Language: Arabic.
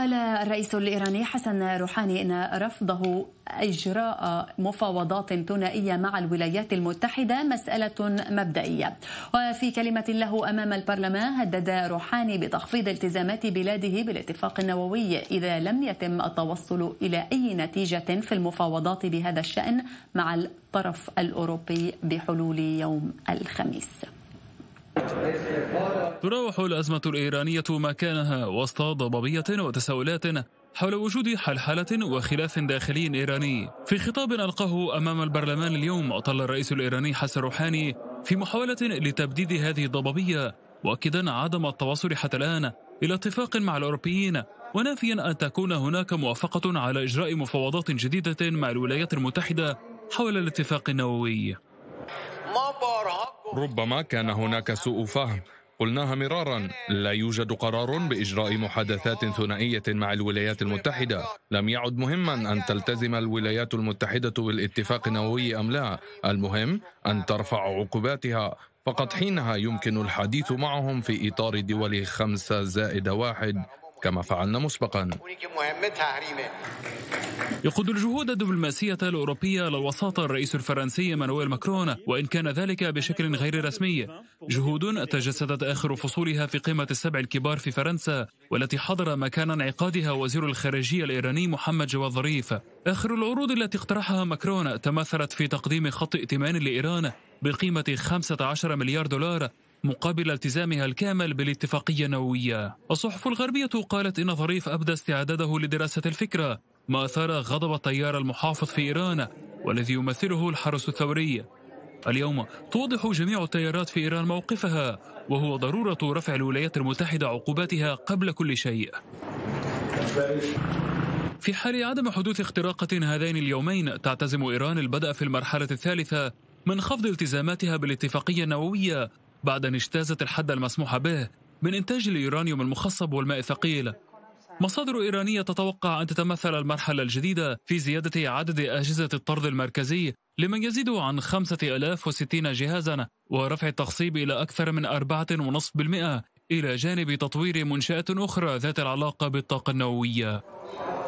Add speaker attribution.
Speaker 1: قال الرئيس الإيراني حسن روحاني أن رفضه إجراء مفاوضات ثنائية مع الولايات المتحدة مسألة مبدئية وفي كلمة له أمام البرلمان هدد روحاني بتخفيض التزامات بلاده بالاتفاق النووي إذا لم يتم التوصل إلى أي نتيجة في المفاوضات بهذا الشأن مع الطرف الأوروبي بحلول يوم الخميس
Speaker 2: تراوح الأزمة الإيرانية مكانها وسط ضبابية وتساؤلات حول وجود حلحلة وخلاف داخلي إيراني في خطاب ألقاه أمام البرلمان اليوم أطل الرئيس الإيراني حسن روحاني في محاولة لتبديد هذه الضبابية مؤكدا عدم التواصل حتى الآن إلى اتفاق مع الأوروبيين ونافيا أن تكون هناك موافقة على إجراء مفاوضات جديدة مع الولايات المتحدة
Speaker 3: حول الاتفاق النووي ربما كان هناك سوء فهم قلناها مرارا لا يوجد قرار باجراء محادثات ثنائيه مع الولايات المتحده لم يعد مهما ان تلتزم الولايات المتحده بالاتفاق النووي ام لا المهم ان ترفع عقوباتها فقط حينها يمكن الحديث معهم في اطار دول خمسه زائد واحد كما فعلنا مسبقا يقود الجهود الدبلوماسية الأوروبية
Speaker 2: للوساطة الرئيس الفرنسي مانويل ماكرون وإن كان ذلك بشكل غير رسمي جهود تجسدت آخر فصولها في قمة السبع الكبار في فرنسا والتي حضر مكان انعقادها وزير الخارجية الإيراني محمد جواد ظريف آخر العروض التي اقترحها ماكرون تمثلت في تقديم خط ائتمان لإيران بقيمة 15 مليار دولار مقابل التزامها الكامل بالاتفاقية النووية الصحف الغربية قالت إن ظريف أبدى استعداده لدراسة الفكرة ما أثار غضب التيار المحافظ في إيران والذي يمثله الحرس الثوري اليوم توضح جميع التيارات في إيران موقفها وهو ضرورة رفع الولايات المتحدة عقوباتها قبل كل شيء في حال عدم حدوث اختراقة هذين اليومين تعتزم إيران البدء في المرحلة الثالثة من خفض التزاماتها بالاتفاقية النووية بعد أن اجتازت الحد المسموح به من إنتاج اليورانيوم المخصب والماء الثقيل مصادر إيرانية تتوقع أن تتمثل المرحلة الجديدة في زيادة عدد أجهزة الطرد المركزي لمن يزيد عن 5060 جهازا ورفع التخصيب إلى أكثر من 4.5% إلى جانب تطوير منشآت أخرى ذات العلاقة بالطاقة النووية